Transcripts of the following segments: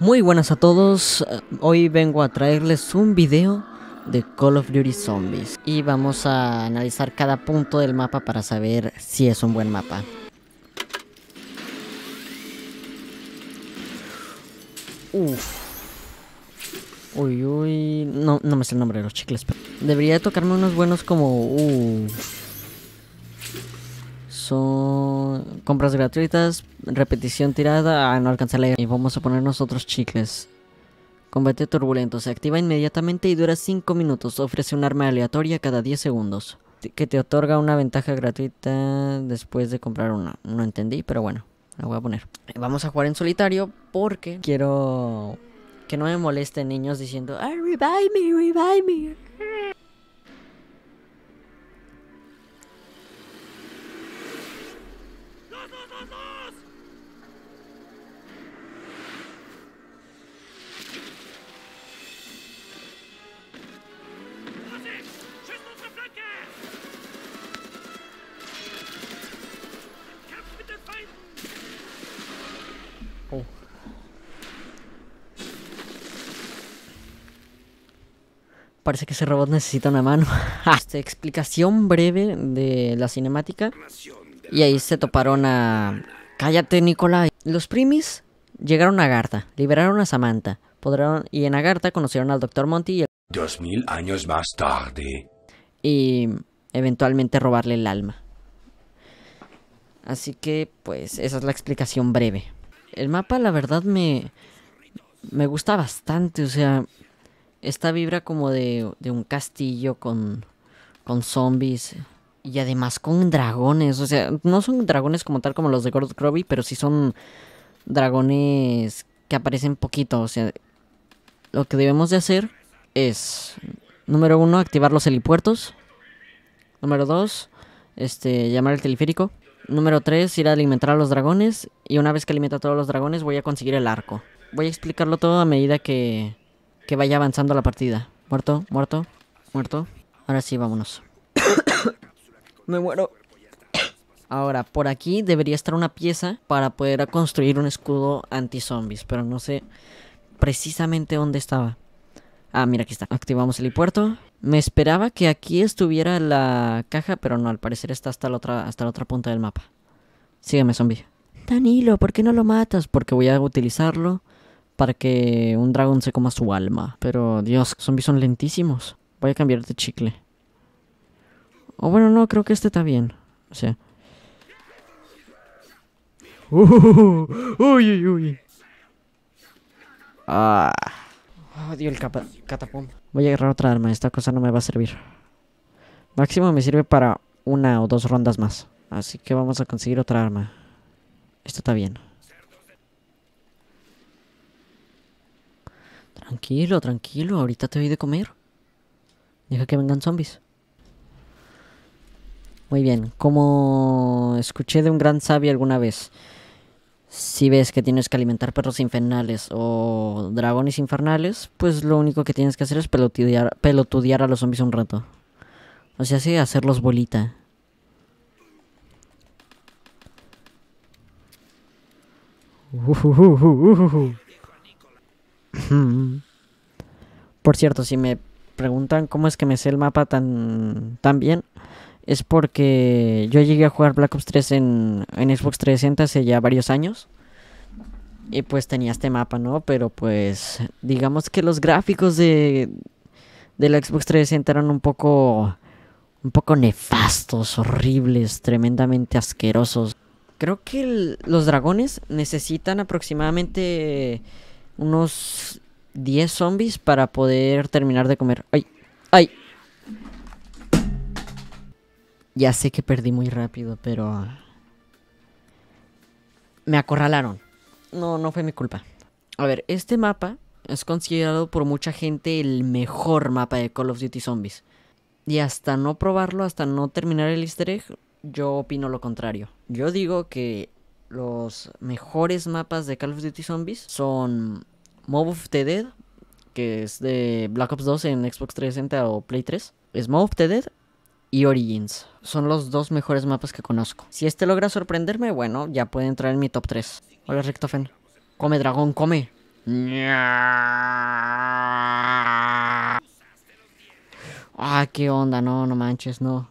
Muy buenas a todos, hoy vengo a traerles un video de Call of Duty Zombies y vamos a analizar cada punto del mapa para saber si es un buen mapa. Uf. Uy, uy, no, no me sé el nombre de los chicles, pero debería tocarme unos buenos como... uh Son compras gratuitas, repetición tirada, ah, no alcanza la y vamos a poner nosotros chicles. Combate turbulento, se activa inmediatamente y dura 5 minutos, ofrece un arma aleatoria cada 10 segundos, que te otorga una ventaja gratuita después de comprar una, no entendí, pero bueno, la voy a poner. Vamos a jugar en solitario porque quiero que no me molesten niños diciendo, revive me, revive me. Parece que ese robot necesita una mano. explicación breve de la cinemática. Y ahí se toparon a... Cállate, Nicolai. Los primis llegaron a Agartha, liberaron a Samantha. Podrán... Y en Agartha conocieron al Dr. Monty y... El... Dos mil años más tarde. Y eventualmente robarle el alma. Así que, pues, esa es la explicación breve. El mapa, la verdad, me... Me gusta bastante, o sea, esta vibra como de, de un castillo con, con zombies y además con dragones. O sea, no son dragones como tal como los de Gord Groby, pero sí son dragones que aparecen poquito. O sea, lo que debemos de hacer es, número uno, activar los helipuertos. Número dos, este, llamar al teleférico. Número tres, ir a alimentar a los dragones. Y una vez que alimenta a todos los dragones, voy a conseguir el arco. Voy a explicarlo todo a medida que, que vaya avanzando la partida. Muerto, muerto, muerto. Ahora sí, vámonos. Me muero. Ahora, por aquí debería estar una pieza para poder construir un escudo anti-zombies, pero no sé precisamente dónde estaba. Ah, mira, aquí está. Activamos el helipuerto. Me esperaba que aquí estuviera la caja, pero no, al parecer está hasta la otra, hasta la otra punta del mapa. Sígueme, zombie. Danilo, ¿por qué no lo matas? Porque voy a utilizarlo para que un dragón se coma su alma. Pero Dios, zombies son lentísimos. Voy a cambiar de chicle. O bueno, no, creo que este está bien. O sea. uy, uy, uy. Ah. Odio el catapum. Voy a agarrar otra arma. Esta cosa no me va a servir. Máximo me sirve para una o dos rondas más. Así que vamos a conseguir otra arma. Esto está bien. Tranquilo, tranquilo, ahorita te doy de comer. Deja que vengan zombies. Muy bien, como escuché de un gran sabio alguna vez, si ves que tienes que alimentar perros infernales o dragones infernales, pues lo único que tienes que hacer es pelotudear, a los zombies un rato. O sea, sí, hacerlos bolita. Uh, uh, uh, uh hmm. Por cierto, si me preguntan cómo es que me sé el mapa tan, tan bien, es porque yo llegué a jugar Black Ops 3 en, en Xbox 360 hace ya varios años. Y pues tenía este mapa, ¿no? Pero pues digamos que los gráficos de, de la Xbox 360 eran un poco, un poco nefastos, horribles, tremendamente asquerosos. Creo que los dragones necesitan aproximadamente unos 10 zombies para poder terminar de comer. ¡Ay! ¡Ay! Ya sé que perdí muy rápido, pero... Ah, me acorralaron. No, no fue mi culpa. A ver, este mapa es considerado por mucha gente el mejor mapa de Call of Duty Zombies. Y hasta no probarlo, hasta no terminar el easter egg, yo opino lo contrario. Yo digo que los mejores mapas de Call of Duty Zombies son Mob of the Dead, que es de Black Ops 2 en Xbox 360 o Play 3. Es Mob of the Dead y Origins. Son los dos mejores mapas que conozco. Si este logra sorprenderme, bueno, ya puede entrar en mi top 3. Hola Rectofen. Come dragón, come. Ah, qué onda, no, no manches, no.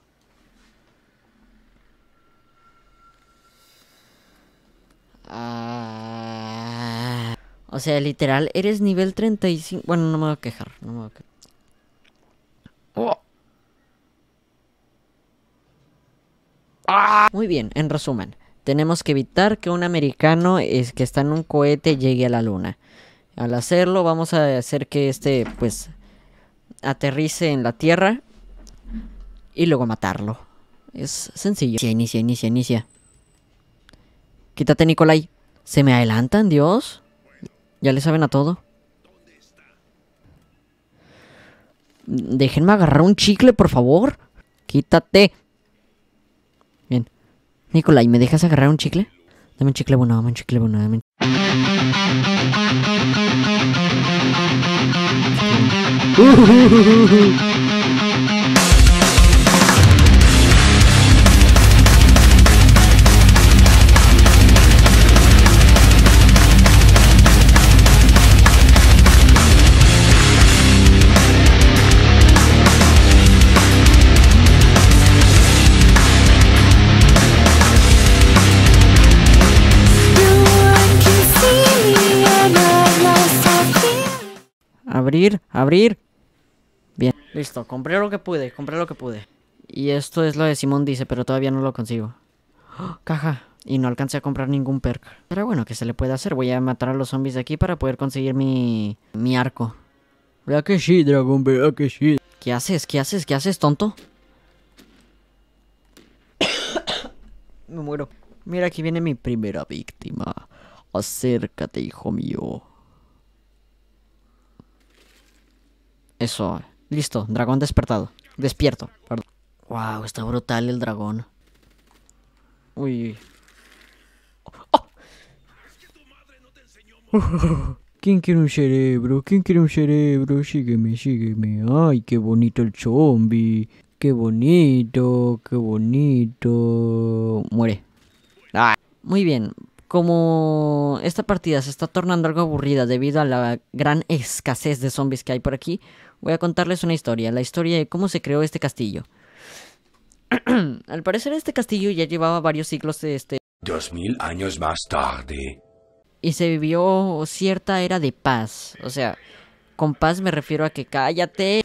O sea, literal, eres nivel 35. Bueno, no me voy a quejar, no me voy a oh. ah. Muy bien, en resumen, tenemos que evitar que un americano es que está en un cohete llegue a la luna. Al hacerlo, vamos a hacer que este, pues, aterrice en la Tierra y luego matarlo. Es sencillo. Inicia, inicia, inicia, inicia. Quítate, Nicolai. ¿Se me adelantan, Dios? Ya le saben a todo. Déjenme agarrar un chicle, por favor. Quítate. Bien. Nicolai, ¿me dejas agarrar un chicle? Dame un chicle bueno, dame un chicle bueno, abrir, abrir. Bien, listo, compré lo que pude, compré lo que pude. Y esto es lo de Simón dice, pero todavía no lo consigo. ¡Ah! caja. Y no alcancé a comprar ningún perk. Pero bueno, ¿qué se le puede hacer? Voy a matar a los zombies de aquí para poder conseguir mi, mi arco. Vea que sí, dragón, vea que sí. ¿Qué haces? ¿Qué haces? ¿Qué haces, tonto? Me muero. Mira, aquí viene mi primera víctima. Acércate, hijo mío. Eso. Listo, dragón despertado. Despierto, perdón. Wow, está brutal el dragón. Uy. Oh. ¿Quién quiere un cerebro? ¿Quién quiere un cerebro? Sígueme, sígueme. Ay, qué bonito el zombie. Qué bonito, qué bonito. Muere. Muy bien. Como esta partida se está tornando algo aburrida debido a la gran escasez de zombies que hay por aquí, Voy a contarles una historia, la historia de cómo se creó este castillo. Al parecer este castillo ya llevaba varios siglos de este... Dos mil años más tarde. Y se vivió cierta era de paz. O sea, con paz me refiero a que cállate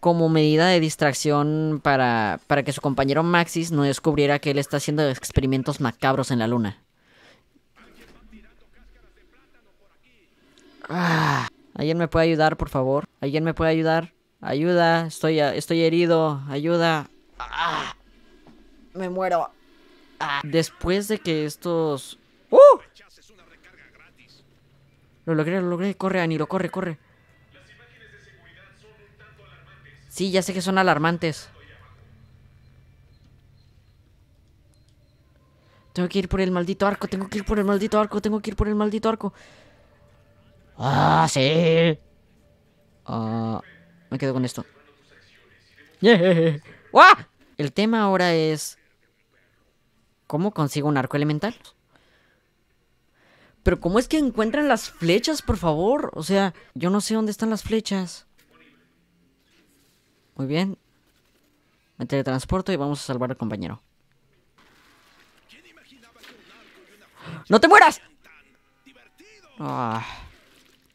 como medida de distracción para, para que su compañero Maxis no descubriera que él está haciendo experimentos macabros en la luna. Ah. ¿Alguien me puede ayudar, por favor? ¿Alguien me puede ayudar? Ayuda, estoy, ah, estoy herido, ayuda. Ah, me muero. Ah. Después de que estos... ¡Uh! Lo logré, lo logré. Corre, lo corre, corre. Sí, ya sé que son alarmantes. Tengo que ir por el maldito arco, tengo que ir por el maldito arco, tengo que ir por el maldito arco. ¡Ah, sí! Ah, me quedo con esto. ¡Wah! El tema ahora es... ¿Cómo consigo un arco elemental? Pero ¿cómo es que encuentran las flechas, por favor? O sea, yo no sé dónde están las flechas. Muy bien. Me teletransporto y vamos a salvar al compañero. ¡No te mueras! Ah.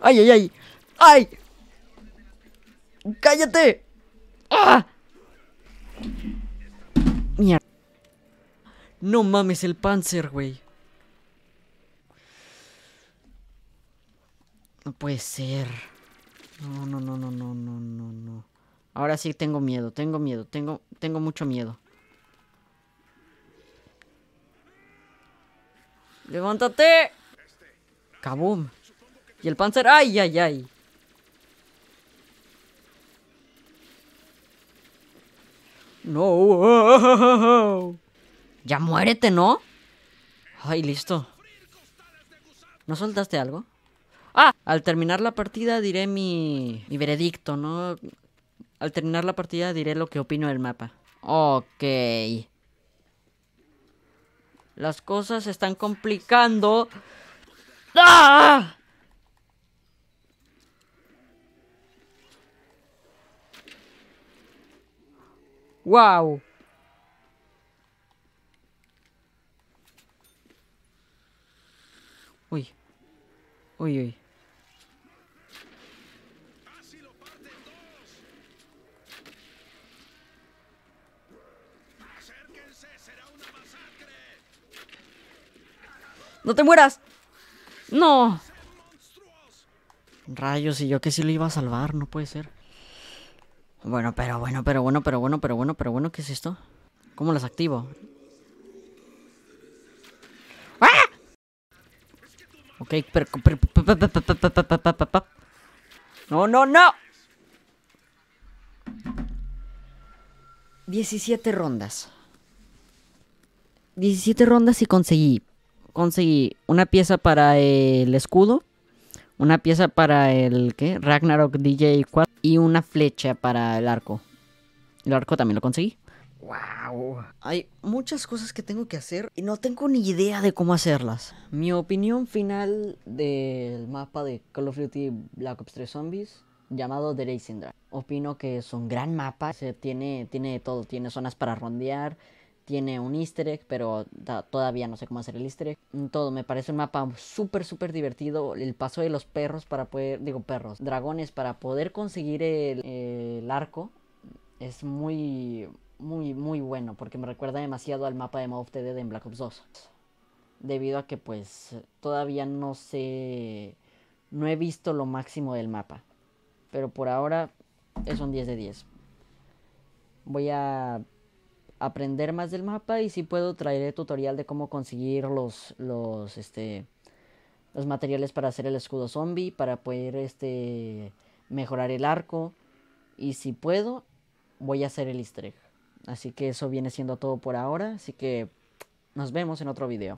ay, ay! ¡Ay! ¡Cállate! ¡Ah! Mierda. No mames el Panzer, güey. No puede ser. No, no, no, no, no, no, no, no. Ahora sí tengo miedo, tengo miedo, tengo, tengo mucho miedo. ¡Levántate! ¡Kaboom! Y el Panzer... ¡Ay, ay, ay! ¡No! Ya muérete, ¿no? Ay, listo. ¿No soltaste algo? ¡Ah! Al terminar la partida diré mi... mi veredicto, ¿no? Al terminar la partida diré lo que opino del mapa. Ok. Las cosas se están complicando. ¡Ah! ¡Wow! Uy. Uy, uy. ¡No te mueras! ¡No! Rayos, y yo que sí lo iba a salvar, no puede ser. Bueno, pero bueno, pero bueno, pero bueno, pero bueno, pero bueno, ¿qué es esto? ¿Cómo las activo? ¡Ah! Ok, pero... No, no, no. 17 rondas. 17 rondas y conseguí conseguí una pieza para el escudo, una pieza para el ¿qué? Ragnarok DJ 4 y una flecha para el arco. El arco también lo conseguí. Wow. Hay muchas cosas que tengo que hacer y no tengo ni idea de cómo hacerlas. Mi opinión final del mapa de Call of Duty Black Ops 3 Zombies llamado The Racing Drive. Opino que es un gran mapa, Se tiene tiene todo, tiene zonas para rondear, tiene un easter egg, pero todavía no sé cómo hacer el easter egg. Mm, todo, me parece un mapa súper, súper divertido. El paso de los perros para poder, digo perros, dragones para poder conseguir el, arco es muy, muy, muy bueno porque me recuerda demasiado al mapa de Mob of the en Black Ops 2. Debido a que pues todavía no sé, no he visto lo máximo del mapa. Pero por ahora es un 10 de 10. Voy a aprender más del mapa y si puedo traer el tutorial de cómo conseguir los, los, este, los materiales para hacer el escudo zombie, para poder este, mejorar el arco. Y si puedo, voy a hacer el easter Así que eso viene siendo todo por ahora. Así que nos vemos en otro video.